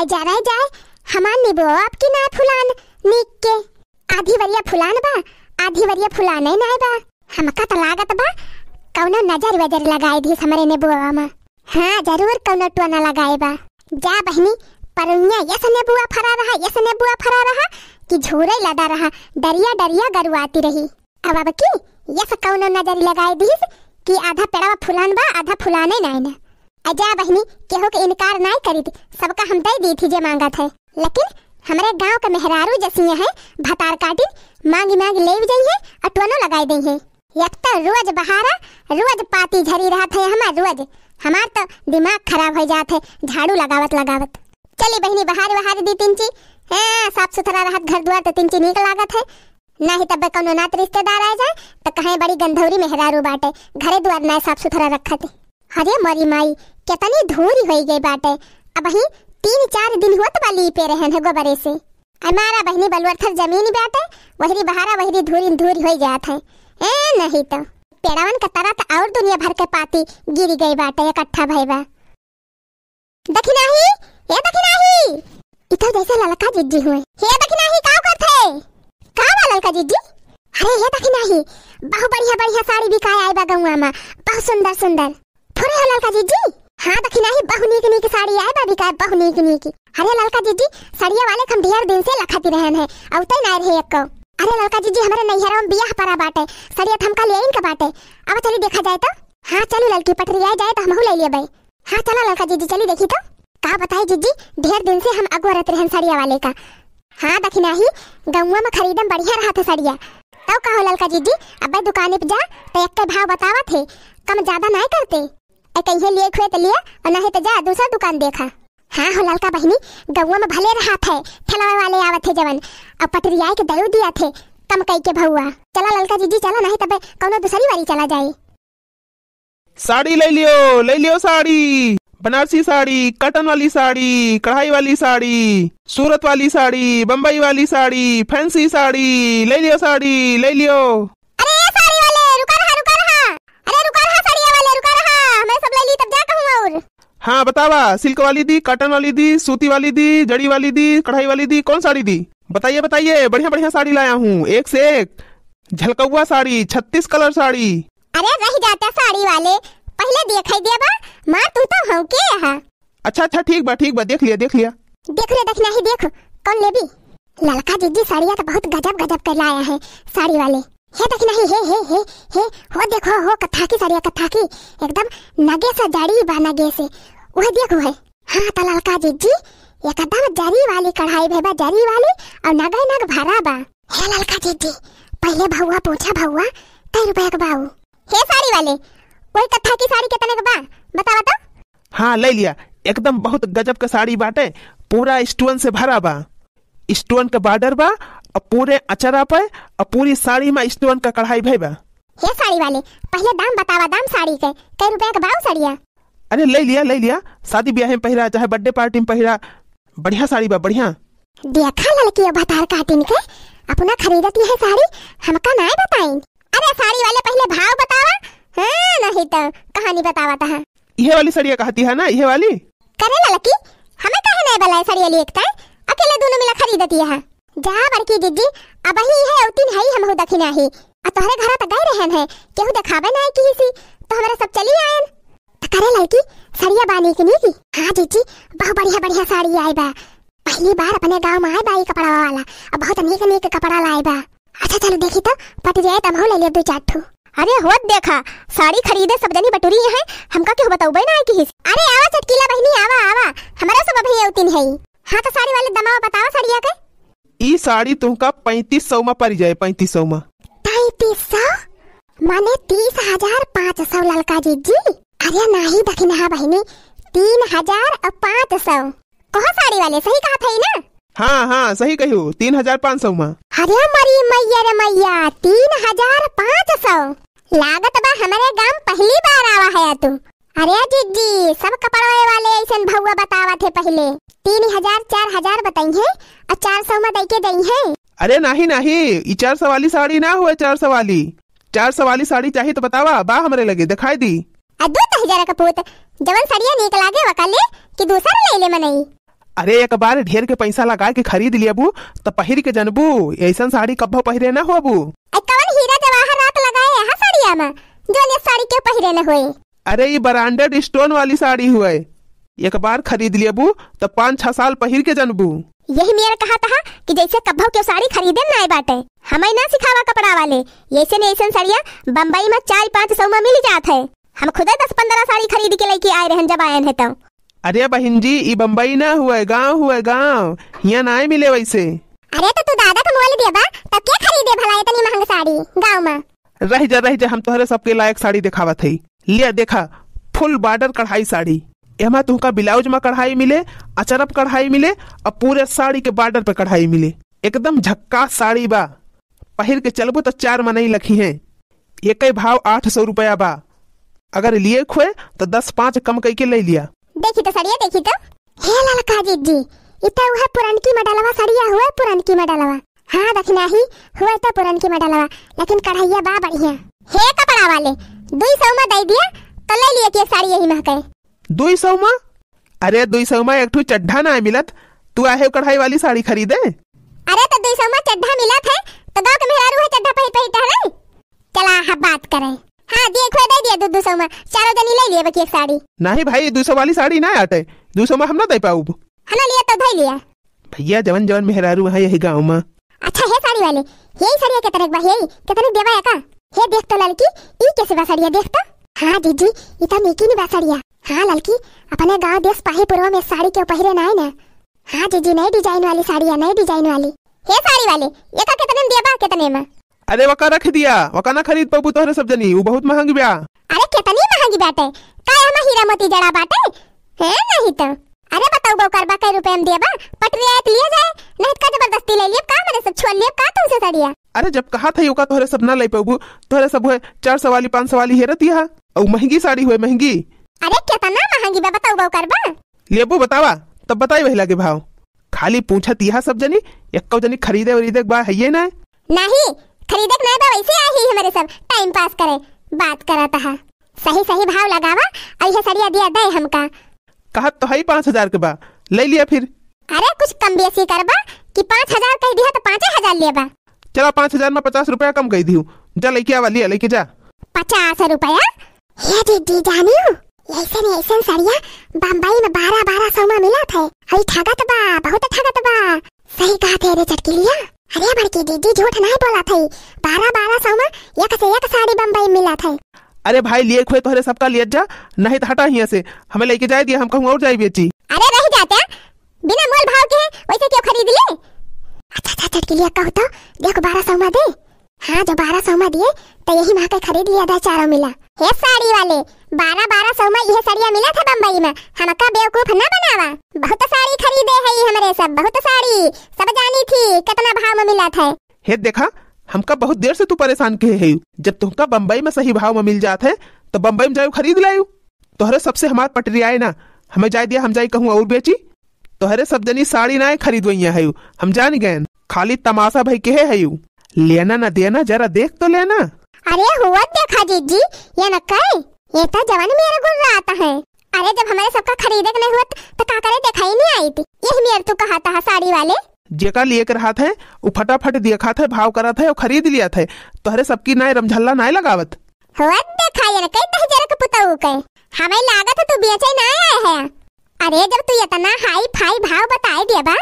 अजारा जाए हमार निबो आपकी ना फुलान निक के आधी वरिया फुलान बा आधी वरिया फुलाने ना बा हमका तो लागत बा कौनो नजर वजर लगाए दी हमरे नेबुआ में हाँ जरूर कौनो टोना लगाए बा जा बहनी परुनिया यस नेबुआ फरा रहा यस नेबुआ फरा रहा कि झोरे लदा रहा डरिया डरिया गरुआती रही अब अब की यस कौनो नजर लगाए दीस कि आधा पेड़ा फुलान बा आधा फुलाने ना ना अजा बहनी केहू के इनकार ना करी थी सबका हम दे दी थी जे मांगा थे लेकिन हमारे गांव के मेहरारू जसिया है भतार काटी मांगी मांगी ले जाइए और टोनो लगाई दी है एक तो रोज बहारा रोज पाती झरी रहा थे हमार रोज हमार तो दिमाग खराब हो जात है झाड़ू लगावत लगावत चली बहनी बहार बहार दी तिंची हाँ साफ सुथरा रहत घर द्वार तो तिंची निक लागत है ना ही तब कोनो नात रिश्तेदार आ जाए तो कहे बड़ी गंधौरी मेहरारू बाटे घरे द्वार ना साफ सुथरा रखत है अरे मरी माई कितनी धूरी हो गई बाटे अब ही तीन चार दिन हुआ तो बाली पे रहे हैं गोबरे से हमारा बहनी बलवर थल जमीन बाटे वही बहारा वही धूरी धूरी हो जात है ए नहीं तो पेड़ावन का तरत तो और दुनिया भर के पाती गिर गई बाटे इकट्ठा भाई बा दखिनाही ए दखिनाही इतो जैसे ललका जिज्जी हुए हे दखिनाही का करत है का वाला ललका जिज्जी अरे हे दखिनाही बहुत बढ़िया बढ़िया साड़ी बिकाए आई बा गौवा मा बहुत सुंदर सुंदर अरे हो ललका जी हाँ तो दखिना ही बहु नीक नीक साड़ी आए बाबी का बहु नीक नीक अरे ललका जी जी साड़िया वाले हम ढेर दिन से लखाती हैं अब तो ना रहे एक अरे ललका जी जी हमारे नैहरा में बियाह पड़ा बाटे सड़िया हमका ले इनका बाटे अब चली देखा जाए तो हाँ चलो लड़की पटरिया जाए तो हम ले लिए भाई हाँ चलो ललका जी जी चली देखी तो का बताए जीजी ढेर दिन से हम अगुआ रहते हैं सड़िया वाले का हाँ दखिना तो ही गौवा में खरीदम बढ़िया रहा था सड़िया तो कहो ललका जी जी अब दुकाने पे जा तो एक भाव बतावा थे कम ज्यादा ना करते कहीं लिए खुए तो लिया और नहीं तो जा दूसरा दुकान देखा हाँ हो ललका बहनी गौवा में भले रहा थे ठेलावे वाले आवत थे जवन अब पटरिया के दयो दिया थे कम कई के भौआ चला ललका जीजी चला नहीं तबे कोनो दूसरी वाली चला जाए साड़ी ले लियो ले लियो साड़ी बनारसी साड़ी कॉटन वाली साड़ी कढ़ाई वाली साड़ी सूरत वाली साड़ी बंबई वाली साड़ी फैंसी साड़ी ले लियो साड़ी ले लियो हाँ बतावा सिल्क वाली दी कॉटन वाली दी सूती वाली दी जड़ी वाली दी कढ़ाई वाली दी कौन साड़ी दी बताइए बताइए बढ़िया बढ़िया साड़ी लाया हूँ एक से एक झलकौआ साड़ी छत्तीस कलर साड़ी अरे रही जाता साड़ी वाले पहले देखा दिया बा मार तू तो हूं के यहाँ अच्छा अच्छा ठीक बा ठीक बा देख लिया देख लिया देख ले देख नहीं देख कौन ले भी ललका जी जी साड़िया तो बहुत गजब गजब कर लाया है साड़ी वाले हे देख नहीं हे हे हे हे हो देखो हो कथा की साड़िया कथा की एकदम नगे सा जाड़ी बा नगे से वह देखो है हाँ जी जी ये कदम जरी वाली कढ़ाई भेबा जरी वाली और नगै नग भरा बा हे ललका जी जी पहले भौवा पूछा भौवा कई रुपया के बाऊ हे साड़ी वाले कोई कथा की साड़ी कितने के बा बता बता हाँ ले लिया एकदम बहुत गजब का साड़ी बाटे पूरा स्टोन से भरा बा स्टोन का बॉर्डर बा और पूरे अचरा पे और पूरी साड़ी में स्टोन का कढ़ाई भेबा हे साड़ी वाले पहले दाम बतावा दाम साड़ी के कई रुपया के बाऊ साड़िया अरे ले लिया ले लिया शादी ब्याह में पहिरा चाहे बर्थडे पार्टी में पहिरा बढ़िया साड़ी बा बढ़िया देखा लड़की अब हतार दिन के अपना खरीदती है साड़ी हमका ना बताई अरे साड़ी वाले पहले भाव बतावा हां नहीं तो कहानी बतावा था यह वाली साड़ी कहती है ना यह वाली करे लड़की हमें कहे नहीं बला साड़ी वाली एकता अकेले दोनों मिला खरीदती है जा बड़की दीदी अब ही है उतिन है हमहु हो दखिना ही आ तोहरे घर तक गए रहन है केहू देखावे ना कि तो हमरा सब चली आएन अरे लड़की सरिया बानी के नहीं हाँ जीजी बहुत बढ़िया बढ़िया साड़ी आई बा पहली बार अपने गांव में आए बा कपड़ा वाला अब बहुत अनेक अनेक कपड़ा लाए बा अच्छा चलो देखी तो पट जाए तब ले लिया दो चार ठू अरे होत देखा साड़ी खरीदे सब जनी बटोरी है हमका क्यों बताऊ बहन आई की अरे आवा चटकीला बहनी आवा आवा हमारा सब अभी उतिन है हां तो साड़ी वाले दमावा बताओ साड़िया के ई साड़ी तुमका पैंतीस सौ में पड़ जाए 3500 में 3500 माने 30500 ललका जी जी अरे नहीं नाही दखिनहा बहिनी तीन हजार और पाँच सौ कहो साड़ी वाले सही कहा था ना हाँ हाँ सही कहू तीन हजार पाँच सौ माँ अरे मरी मैया रे मैया तीन हजार पाँच सौ लागत बा हमारे गांव पहली बार आवा है तू अरे अजीत सब कपड़वे वाले ऐसे भौआ बतावा थे पहले तीन हजार चार हजार बताई है और चार सौ में दई के दई है अरे नहीं नहीं चार सौ वाली साड़ी ना हुआ चार सौ वाली चार सौ वाली साड़ी चाहिए तो बतावा बा हमारे लगे दिखाई दी अद्दू तहजरा का पूत जवन सरिया निकल आगे लागे ले कि दूसरा ले ले मनई अरे एक बार ढेर के पैसा लगा के खरीद लिया बू तो पहिर के जनबू ऐसा साड़ी कब पहिरे ना हो होबू कवन हीरा जवाहर रात लगाए यहां साड़िया में जो ये साड़ी के पहिरे ना होए अरे ये ब्रांडेड स्टोन वाली साड़ी हुए एक बार खरीद लिया बू तो 5 6 साल पहिर के जनबू यही मेरा कहा था कि जैसे कब्बो के साड़ी खरीदे ना आए बाटे हमें ना सिखावा कपड़ा वाले ऐसे ने ऐसा साड़िया बम्बई में चार पाँच सौ में मिल जात है हम खुद दस पंद्रह साड़ी खरीद के लेके आए रहे जब आए है तो अरे बहन जी ये बम्बई ना हुआ गाँव हुआ गाँव यहाँ ना मिले वैसे अरे तो तू दादा को बोल दिया तब क्या खरीदे भला इतनी महंग साड़ी गाँव में रह जा रह जा हम तुम्हारे सबके लायक साड़ी दिखावा है लिया देखा फुल बॉर्डर कढ़ाई साड़ी एमा तुमका ब्लाउज में कढ़ाई मिले अचरप कढ़ाई मिले और पूरे साड़ी के बॉर्डर पे कढ़ाई मिले एकदम झक्का साड़ी बा पहिर के चलबो तो चार मनई लखी है एक भाव आठ सौ रुपया बा अगर लिए खुए तो दस पाँच कम कई के ले लिया देखी तो सड़िया देखी तो हे ललका जी जी इतना वह पुरनकी मडलवा सड़िया हुआ की मडलवा हाँ दखना ही हुआ तो की मडलवा लेकिन कढ़ाइया बा बढ़िया हे कपड़ा वाले दुई सौ में दे दिया तो ले लिए के साड़ी यही महके दुई सौ में अरे दुई सौ में एक ठू चड्ढा ना मिलत तू आहे कढ़ाई वाली साड़ी खरीदे अरे तो दुई सौ में चड्ढा मिलत लेवे की एक साड़ी नहीं भाई दो सौ वाली साड़ी ना आटे दो सौ में हम ना दे पाऊ हना हाँ लिया तो धई लिया भैया जवन जवन मेहरारू है यही गाँव में अच्छा है साड़ी वाले यही साड़ी के तरह बा के तरह देवा का हे देख तो लड़की ई कैसे बा साड़िया देख तो हाँ दीदी ये तो मेकी नहीं बा साड़िया हाँ लड़की अपने गाँव देश पाही पूर्व में साड़ी के पहरे ना है ना हाँ दीदी नई डिजाइन वाली साड़ी है नई डिजाइन वाली हे साड़ी वाले ये का तो कितने में देबा कितने में अरे वकारा खरीदिया वकाना खरीद पबू तोहरे सब जनी वो बहुत महंग ब्या अरे केतनी महंगी बाटे का हम हीरा मोती जड़ा बाटे है नहीं तो अरे बताओ गोकर बा कई रुपए में देबा पटरी आए लिए जाए नहीं तो का जबरदस्ती ले लिए का मेरे से छोड़ लिए का तुमसे सड़िया अरे जब कहा था योगा तोहरे सब ना ले पबू तोहरे सब है चार सवाली पांच सवाली हेरत दिया और महंगी साड़ी हुए महंगी अरे केतना महंगी बा बताओ गोकर बा लेबू बतावा तब बताई वही के भाव खाली पूछत यह सब जनी एक जनी खरीदे वरीदे बा है ये ना नहीं खरीदक ना बा वैसे ही हमारे सब टाइम पास करे बात करा था सही सही भाव लगावा और यह सरिया दिया दे हमका कहा तो है पाँच हजार के बा ले लिया फिर अरे कुछ कम बेसी बा कि पाँच हजार कह दिया तो पाँच हजार ले बा चला पाँच हजार में पचास रुपया कम कह दी जा लेके आवा लिया लेके जा पचास रुपया ये दीदी जानी ऐसे में ऐसे सड़िया बम्बई में बारह बारह सौ में मिला अभी ठगा तो बा बहुत ठगत बा सही कहा थे चटकी लिया अरे बड़की दीदी झूठ नहीं बोला था बारह बारह सौ में एक से एक साड़ी बम्बई मिला था अरे भाई लिए खोए तोहरे सबका लिए जा नहीं तो हटा यहाँ से हमें लेके जाए दिया हम कहूँ और जाए बेची अरे नहीं जाते बिना मोल भाव के वैसे क्यों खरीद ली अच्छा अच्छा चटकी लिया कहो तो देखो बारह सौ में दे हाँ जो बारह सौ में दिए तो यही वहाँ पे खरीद लिया था चारों मिला हे साड़ी वाले बारह बारह सौ में यह साड़ियाँ मिला था बम्बई में हम का बेवकूफ न बनावा बहुत साड़ी खरीदे है हमारे सब बहुत साड़ी सब जानी थी कितना भाव में मिला था हे देखा हमका बहुत देर से तू परेशान के है जब तुमका बम्बई में सही भाव में मिल जाता है तो बम्बई में जायू खरीद लायू तोहरे सबसे हमार पटरी आए ना हमें जाए दिया हम जाए कहूँ और बेची तोहरे सब जनी साड़ी ना खरीदवाइया है हम जान गए खाली तमाशा भाई के है, है लेना ना देना जरा देख तो लेना अरे हुआ देखा जी ये नक्का ये तो जवान मेरा गुर आता है अरे जब हमारे सबका खरीदे नहीं हुआ तो, तो का करे देखा ही नहीं आई थी यही मेरे तो कहा था हाँ, साड़ी वाले जेका लिए रहा था वो फटाफट देखा था भाव करा था और खरीद लिया था तोहरे सबकी नाय रमझल्ला नाय लगावत हुआ देखा ये नक्का तह जरा के पुताऊ के हमें हाँ, लागत तू बेचे ना आया है अरे जब तू इतना हाई फाई भाव बताए देबा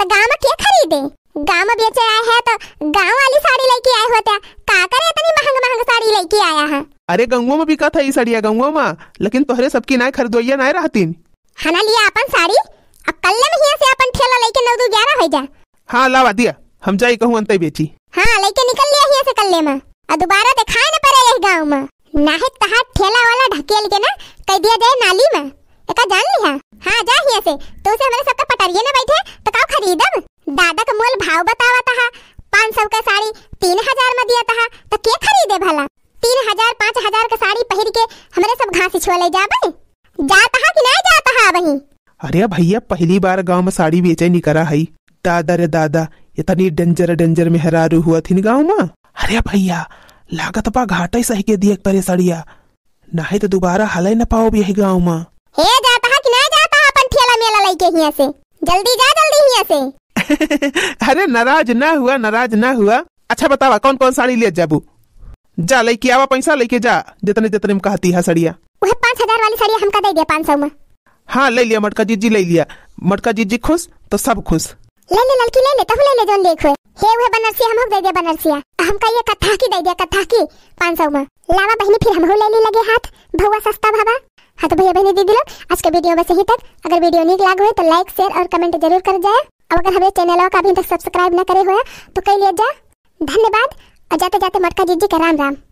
तो गांव में क्या खरीदे गांव में बेचे आए हैं तो गांव वाली साड़ी लेके आए होते का करे इतनी महंगा महंगा साड़ी लेके आया है अरे गंगुआ में बिका था ये साड़िया गंगुआ में लेकिन तोहरे सबकी नाय खरीदोइया नाय रहतीन हना हाँ लिया अपन साड़ी अब कल में हिया से अपन ठेला लेके नौ दो ग्यारह हो जा हाँ लावा दिया हम जाई कहूँ अंत बेची हाँ लेके निकल लिया हिया से कल में और दोबारा दिखाए ना पड़े यही गाँव में नाहे तहा ठेला वाला ढकेल के ना कह दिया जाए नाली में एका जान लिया हाँ जा हिया से तो उसे हमारे सबका तो पटरिए ना बैठे तो का खरीदब दादा का मोल भाव बतावा था पाँच सौ का साड़ी तीन हजार में दिया था तो के खरीदे भला तीन हजार पाँच हजार का साड़ी पहन के हमारे सब घास छोले जाबे जाता है कि नहीं जाता है वही अरे भैया पहली बार गांव में साड़ी बेचे नहीं करा है दादा रे दादा इतनी डेंजर डेंजर में हरारू हुआ थी गाँव में अरे भैया लागत पा घाटा ही सही के दिए तरे साड़िया नहीं तो दोबारा हले न पाओ यही गाँव में जाता है कि नहीं जाता अपन ठेला मेला लेके यहाँ से जल्दी जा जल्दी यहाँ से अरे नाराज ना हुआ नाराज ना हुआ अच्छा बतावा कौन कौन साड़ी ले जाबू जा लेके आवा पैसा लेके जा जितने जितने में कहती है सड़िया वह पाँच हजार वाली सड़िया हमका दे दिया पाँच सौ में हाँ ले लिया मटका जी जी ले लिया मटका जी जी खुश तो सब खुश ले ले लड़की ले ले तो ले ले जो देखो हे वो बनरसिया हम दे दिया बनरसिया हमका ये कथा की दे दिया कथा की पाँच सौ में लावा बहनी फिर हम ले ले लगे हाथ भौवा सस्ता भावा हाँ तो भैया बहनी दीदी लोग आज का वीडियो बस यही तक अगर वीडियो नीक लागू है तो लाइक शेयर और कमेंट जरूर कर जाए अब अगर हमारे चैनल का अभी तक सब्सक्राइब न करे हुए तो कर लिया जाए धन्यवाद और जाते जाते मटका जी जी का राम राम